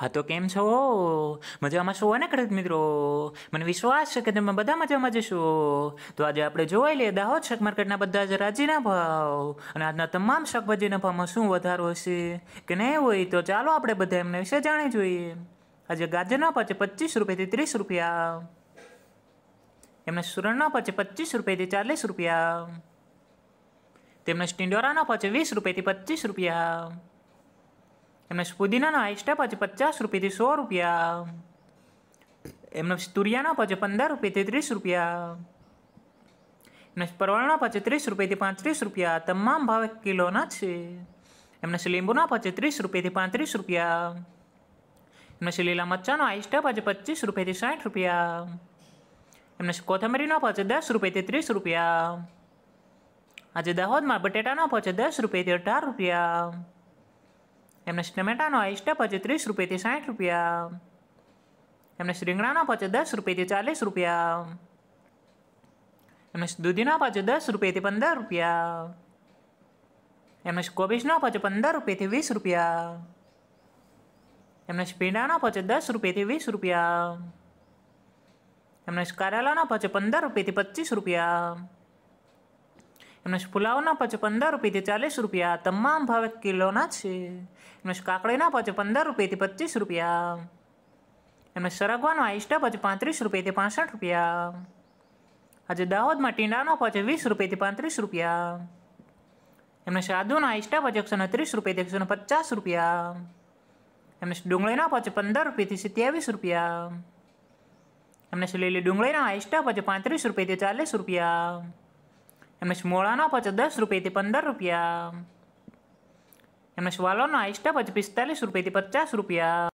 હા તો કેમ છો મજામાં છો અને ખરેખ મિત્રો મને વિશ્વાસ છે કે તમે બધા મજામાં જશો તો આજે આપણે જોઈ લઈએ દાહોદ શાક માર્કેટના બધા જ રાજીના ભાવ અને આજના તમામ શાકભાજીના ભાવમાં શું વધારો હશે કે નહીં હોય તો ચાલો આપણે બધા એમના વિશે જાણી જોઈએ આજે ગાજરના પાછે પચીસ રૂપિયાથી ત્રીસ રૂપિયા એમને સુરણના પાછે પચીસ રૂપિયાથી ચાલીસ રૂપિયા તેમને સ્ટિંડોરાના પાછે વીસ રૂપિયાથી પચીસ રૂપિયા એમના પુદીનાના આઈસ્ટા પછી પચાસ રૂપિયાથી સો રૂપિયા એમનો તુરિયાના પછી પંદર રૂપિયાથી ત્રીસ રૂપિયા એમના પરવાળના પછી ત્રીસ રૂપિયાથી પાંત્રીસ રૂપિયા તમામ ભાવે કિલોના છે એમના લીંબુના પછી ત્રીસ રૂપિયાથી પાંત્રીસ રૂપિયા એમના લીલા મરચાનો આઈસ્ટા પછી પચીસ રૂપિયાથી સાઠ રૂપિયા એમના કોથમરીના પછી દસ રૂપિયાથી ત્રીસ રૂપિયા આજે દાહોદમાં બટેટાના પછી દસ રૂપિયાથી અઢાર રૂપિયા એમને ટમેટાનો એક્સ્ટ્રા પછી ત્રીસ રૂપિયાથી સાઠ રૂપિયા એમને રીંગણાના પછી દસ રૂપિયાથી ચાલીસ રૂપિયા એમને દૂધીના પછી દસ રૂપિયાથી પંદર રૂપિયા એમને કોબીજના પછી પંદર રૂપિયાથી વીસ રૂપિયા એમને પીંડાના પછી દસ રૂપિયાથી વીસ રૂપિયા એમને કારેલાના પછી પંદર રૂપિયાથી પચીસ રૂપિયા એમના પુલાવના પચે પંદર રૂપિયાથી ચાલીસ રૂપિયા તમામ ભાવે કિલોના છે એમજ કાકડીના પચે પંદર રૂપિયાથી પચીસ રૂપિયા એમના સરગવાનો આઈસ્ટા પચે પાંત્રીસ રૂપિયાથી પાસઠ રૂપિયા આજે દાહોદમાં ટીંડાનો પચે વીસ રૂપિયાથી પાંત્રીસ રૂપિયા એમના સાધુના આઈસ્ટા પચે એકસો ત્રીસ રૂપિયાથી એકસો પચાસ રૂપિયા એમને ડુંગળીના પચે પંદર રૂપિયાથી સત્યાવીસ રૂપિયા એમને લીલી ડુંગળીના આઈસ્ટા પચે પાંત્રીસ રૂપિયાથી ચાલીસ રૂપિયા એમને સ્મોળાનો પચો દસ રૂપિયાથી પંદર રૂપિયા એમને સ્વાલોનો આઈસ્ટા પછી પિસ્તાલીસ રૂપિયાથી પચાસ રૂપિયા